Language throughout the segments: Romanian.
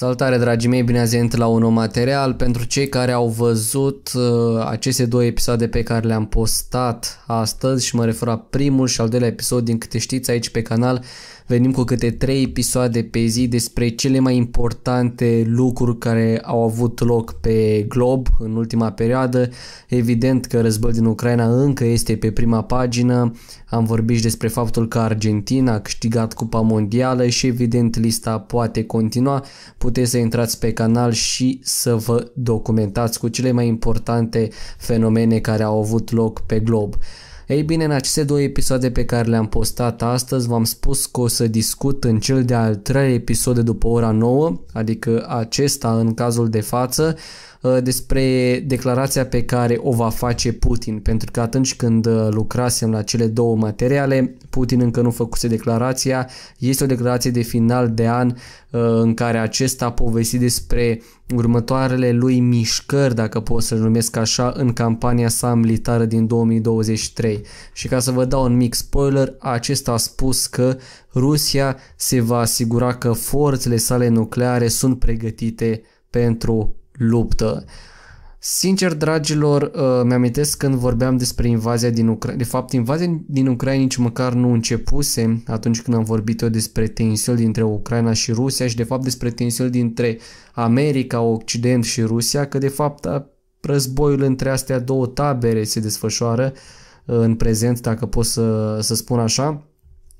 Salutare dragii mei, bine ați venit la un nou material. Pentru cei care au văzut uh, aceste două episoade pe care le-am postat astăzi și mă refer la primul și al doilea episod, din câte știți aici pe canal, venim cu câte trei episoade pe zi despre cele mai importante lucruri care au avut loc pe glob în ultima perioadă. Evident că războiul din Ucraina încă este pe prima pagină. Am vorbit și despre faptul că Argentina a câștigat Cupa Mondială și evident lista poate continua puteți să intrați pe canal și să vă documentați cu cele mai importante fenomene care au avut loc pe glob. Ei bine, în aceste două episoade pe care le-am postat astăzi, v-am spus că o să discut în cel de-al treilea episod de după ora 9, adică acesta în cazul de față, Uh, despre declarația pe care o va face Putin, pentru că atunci când uh, lucrasem la cele două materiale, Putin încă nu făcuse declarația, este o declarație de final de an uh, în care acesta a povestit despre următoarele lui mișcări, dacă pot să-l numesc așa, în campania sa militară din 2023. Și ca să vă dau un mic spoiler, acesta a spus că Rusia se va asigura că forțele sale nucleare sunt pregătite pentru luptă. Sincer, dragilor, uh, mi-amintesc când vorbeam despre invazia din Ucraina. De fapt, invazia din Ucraina nici măcar nu începuse atunci când am vorbit eu despre tensiuni dintre Ucraina și Rusia și de fapt despre tensiuni dintre America, Occident și Rusia, că de fapt războiul între astea două tabere se desfășoară uh, în prezent, dacă pot să, să spun așa.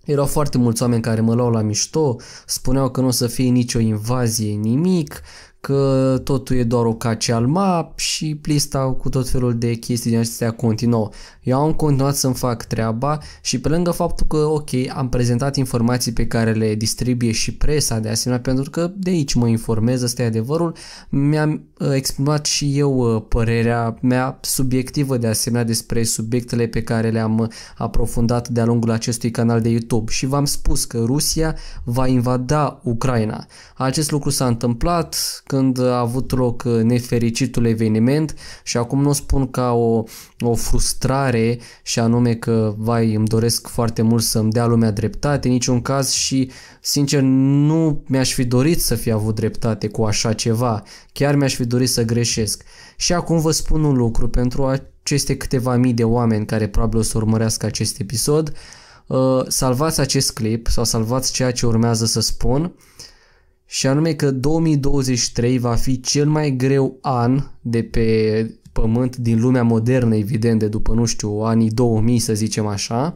Erau foarte mulți oameni care mă luau la mișto, spuneau că nu o să fie nicio invazie, nimic, că totul e doar o cace al map și lista cu tot felul de chestii din acestea continuă. Eu am continuat să-mi fac treaba și pe lângă faptul că, ok, am prezentat informații pe care le distribuie și presa de asemenea, pentru că de aici mă informez, ăsta e adevărul, mi-am uh, exprimat și eu uh, părerea mea subiectivă de asemenea despre subiectele pe care le-am uh, aprofundat de-a lungul acestui canal de YouTube și v-am spus că Rusia va invada Ucraina. Acest lucru s-a întâmplat, când a avut loc uh, nefericitul eveniment și acum nu spun ca o, o frustrare și anume că, vai, îmi doresc foarte mult să-mi dea lumea dreptate, în niciun caz și, sincer, nu mi-aș fi dorit să fi avut dreptate cu așa ceva, chiar mi-aș fi dorit să greșesc. Și acum vă spun un lucru pentru aceste câteva mii de oameni care probabil o să urmărească acest episod, uh, salvați acest clip sau salvați ceea ce urmează să spun și anume că 2023 va fi cel mai greu an de pe pământ din lumea modernă, evident, de după, nu știu, anii 2000, să zicem așa,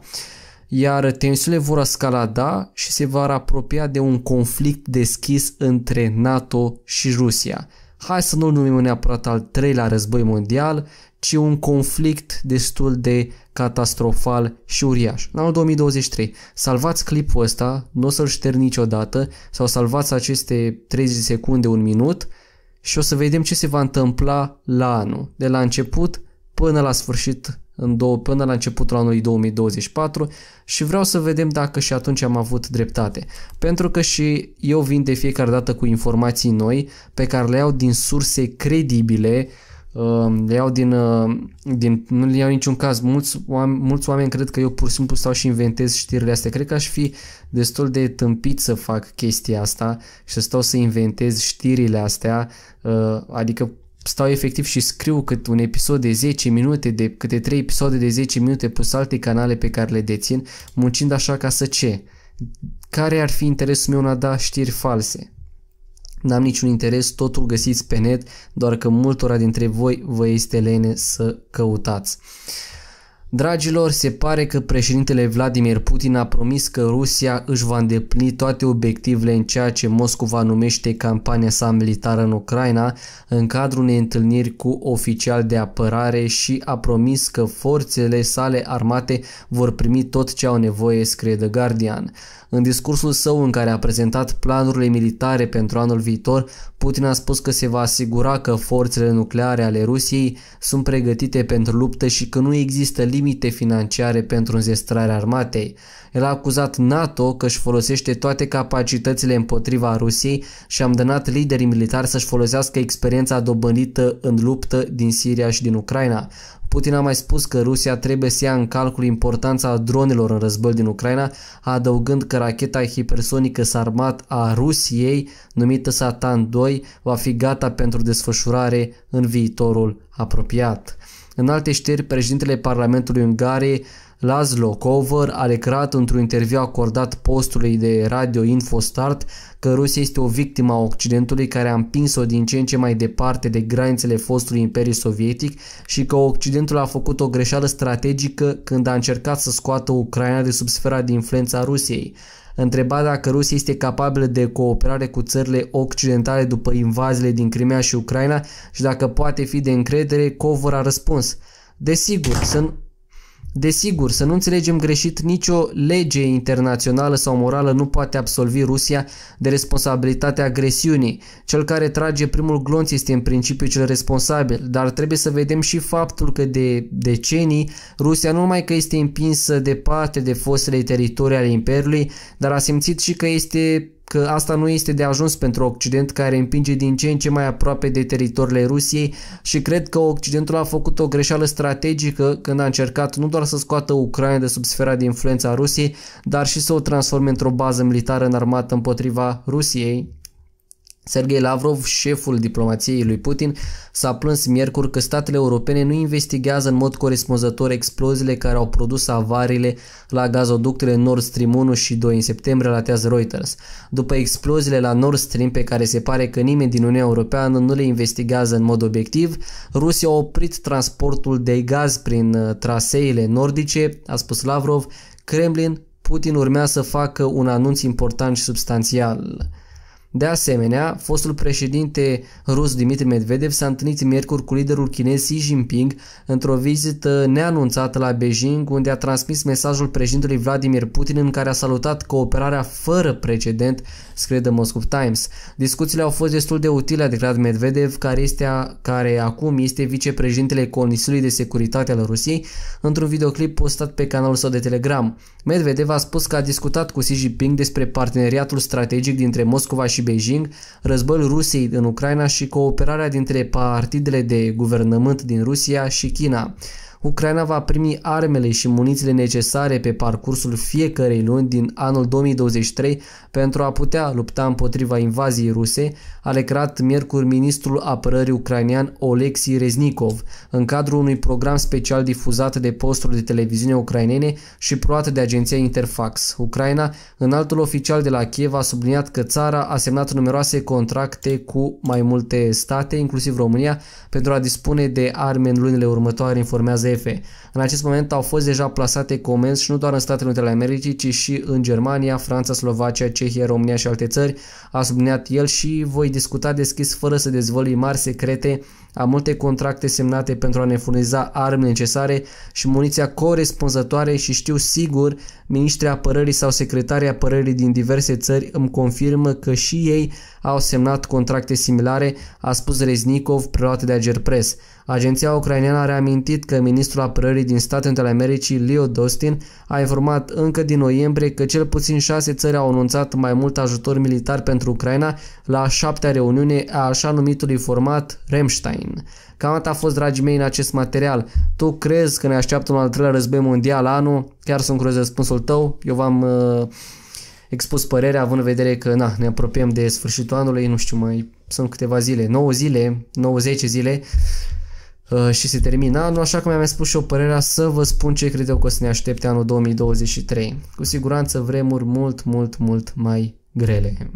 iar tensiunile vor scalada și se va apropia de un conflict deschis între NATO și Rusia. Hai să nu numim neapărat al treilea război mondial, ci un conflict destul de catastrofal și uriaș. În anul 2023, salvați clipul ăsta, nu o să-l șterg niciodată, sau salvați aceste 30 secunde, un minut și o să vedem ce se va întâmpla la anul, de la început până la sfârșit în două, până la începutul anului 2024 și vreau să vedem dacă și atunci am avut dreptate. Pentru că și eu vin de fiecare dată cu informații noi pe care le iau din surse credibile uh, le iau din, uh, din nu le iau niciun caz. Mulți oameni, mulți oameni cred că eu pur și simplu stau și inventez știrile astea. Cred că aș fi destul de tâmpit să fac chestia asta și să stau să inventez știrile astea, uh, adică stau efectiv și scriu cât un episod de 10 minute, de câte 3 episoade de 10 minute plus alte canale pe care le dețin, muncind așa ca să ce? Care ar fi interesul meu în a da știri false? N-am niciun interes, totul găsiți pe net, doar că multora dintre voi vă este lene să căutați. Dragilor, se pare că președintele Vladimir Putin a promis că Rusia își va îndeplini toate obiectivele în ceea ce Moscova numește campania sa militară în Ucraina în cadrul unei întâlniri cu oficial de apărare și a promis că forțele sale armate vor primi tot ce au nevoie, scrie The Guardian. În discursul său în care a prezentat planurile militare pentru anul viitor, Putin a spus că se va asigura că forțele nucleare ale Rusiei sunt pregătite pentru luptă și că nu există limite financiare pentru înzestrarea armatei. El a acuzat NATO că își folosește toate capacitățile împotriva Rusiei și a îndemnat liderii militari să-și folosească experiența dobândită în luptă din Siria și din Ucraina. Putin a mai spus că Rusia trebuie să ia în calcul importanța dronelor în războiul din Ucraina, adăugând că racheta hipersonică sarmat a Rusiei, numită Satan 2, va fi gata pentru desfășurare în viitorul apropiat. În alte știri, președintele Parlamentului Ungariei Laszlo Kovar a declarat într-un interviu acordat postului de radio Infostart că Rusia este o victimă a Occidentului care a împins-o din ce în ce mai departe de granițele fostului Imperiu Sovietic și că Occidentul a făcut o greșeală strategică când a încercat să scoată Ucraina de sub sfera de influență a Rusiei. Întrebat dacă Rusia este capabilă de cooperare cu țările occidentale după invaziile din Crimea și Ucraina și dacă poate fi de încredere, Kovar a răspuns Desigur, sunt Desigur, să nu înțelegem greșit, nicio lege internațională sau morală nu poate absolvi Rusia de responsabilitatea agresiunii. Cel care trage primul glonț este în principiu cel responsabil, dar trebuie să vedem și faptul că de decenii Rusia nu numai că este împinsă departe de fostele teritorii ale Imperiului, dar a simțit și că este că asta nu este de ajuns pentru Occident care împinge din ce în ce mai aproape de teritoriile Rusiei și cred că Occidentul a făcut o greșeală strategică când a încercat nu doar să scoată Ucraina de sub sfera de influență a Rusiei, dar și să o transforme într-o bază militară înarmată împotriva Rusiei, Sergei Lavrov, șeful diplomației lui Putin, s-a plâns miercuri că statele europene nu investigează în mod corespunzător exploziile care au produs avariile la gazoductele Nord Stream 1 și 2 în septembrie, relatează Reuters. După exploziile la Nord Stream, pe care se pare că nimeni din Uniunea Europeană nu le investigează în mod obiectiv, Rusia a oprit transportul de gaz prin uh, traseile nordice, a spus Lavrov, Kremlin, Putin urmează să facă un anunț important și substanțial. De asemenea, fostul președinte rus Dmitri Medvedev s-a întâlnit miercuri cu liderul chinez Xi Jinping într-o vizită neanunțată la Beijing, unde a transmis mesajul președintelui Vladimir Putin în care a salutat cooperarea fără precedent, scrie The Moscow Times. Discuțiile au fost destul de utile, a declarat Medvedev, care, este a, care acum este vicepreședintele Consiliului de Securitate al Rusiei, într-un videoclip postat pe canalul său de Telegram. Medvedev a spus că a discutat cu Xi Jinping despre parteneriatul strategic dintre Moscova și Beijing, războiul Rusiei în Ucraina și cooperarea dintre partidele de guvernământ din Rusia și China. Ucraina va primi armele și munițiile necesare pe parcursul fiecărei luni din anul 2023 pentru a putea lupta împotriva invaziei ruse, a lecrat miercuri ministrul apărării ucrainean Olexi Reznikov, în cadrul unui program special difuzat de posturi de televiziune ucrainene și proat de agenția Interfax. Ucraina, în altul oficial de la Kiev, a subliniat că țara a semnat numeroase contracte cu mai multe state, inclusiv România, pentru a dispune de arme în lunile următoare, informează EFE. În acest moment au fost deja plasate comenzi și nu doar în Statele Unite ale Americii, ci și în Germania, Franța, Slovacia, Cehia, România și alte țări, a subliniat el și voi discuta deschis fără să dezvălui mari secrete a multe contracte semnate pentru a ne furniza arme necesare și muniția corespunzătoare și știu sigur, ministrii apărării sau secretarii apărării din diverse țări îmi confirmă că și ei au semnat contracte similare, a spus Reznikov, preluat de Agerpres. Agenția ucraineană a reamintit că ministrul apărării din Statele Americii, Leo Dostin, a informat încă din noiembrie că cel puțin șase țări au anunțat mai mult ajutor militar pentru Ucraina la a șaptea reuniune a așa numitului format Remstein. Cam atât a fost, dragii mei, în acest material. Tu crezi că ne așteaptă un al treilea război mondial anul? Chiar sunt curios răspunsul tău. Eu v-am uh, expus părerea având în vedere că na, ne apropiem de sfârșitul anului, nu știu mai, sunt câteva zile, 9 zile, 90 zile Uh, și se termină anul, așa că mi-am mai spus și o părerea să vă spun ce cred eu că o să ne aștepte anul 2023. Cu siguranță vremuri mult, mult, mult mai grele.